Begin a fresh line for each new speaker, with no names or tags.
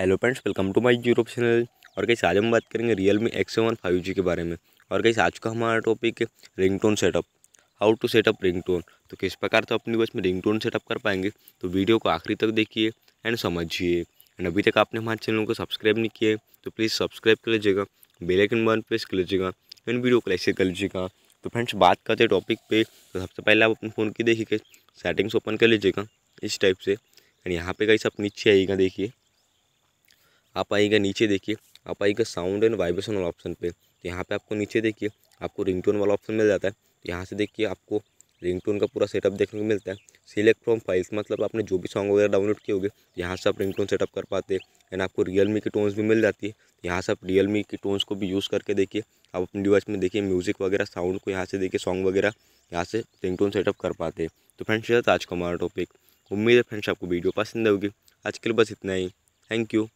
hello friends welcome to my YouTube channel और कहीं आज हम बात करेंगे Realme X seven five G के बारे में और कहीं आज का हमारा टॉपिक है ringtone setup how to set up ringtone तो किस प्रकार तो अपनी बस में रिंगटोन सेटअप कर पाएंगे तो वीडियो को आखिरी तक देखिए एंड समझिए एंड अभी तक आपने हमारे चैनल को सब्सक्राइब नहीं किया है तो प्लीज़ सब्सक्राइब कर लीजिएगा बेलाइकन बन प्रेस कर लीजिएगा एंड वीडियो को लाइक कर लीजिएगा तो फ्रेंड्स बात करते हैं टॉपिक पे तो सबसे पहले आप अपने फ़ोन की देखिए सेटिंग्स ओपन कर लीजिएगा इस टाइप से एंड यहाँ पे कहीं सब नीचे आएगा देखिए आप आइएगा नीचे देखिए आप आइएगा साउंड एंड वाइब्रेशन वाला ऑप्शन पे तो यहाँ पे आपको नीचे देखिए आपको रिंगटोन वाला ऑप्शन मिल जाता है तो यहाँ से देखिए आपको रिंगटोन का पूरा सेटअप देखने को मिलता है सिलेक्ट फ्रॉम फाइल्स मतलब आपने जो भी सॉन्ग वगैरह डाउनलोड किए होंगे यहाँ से आप रिंगटोन सेटअप कर पाते हैं एंड आपको रियलमी की टोन्स भी मिल जाती है तो यहाँ से आप रियलमी की टोन्स को भी यूज़ करके देखिए आप अपने डिवाइस में देखिए म्यूज़िक वगैरह साउंड को यहाँ से देखिए सॉन्ग वगैरह यहाँ से रिंगटोन सेटअप कर पाते हैं तो फ्रेंड्स ये था आज का हमारा टॉपिक उम्मीद है फ्रेंड्स आपको वीडियो पसंद होगी आज के लिए बस इतना ही थैंक यू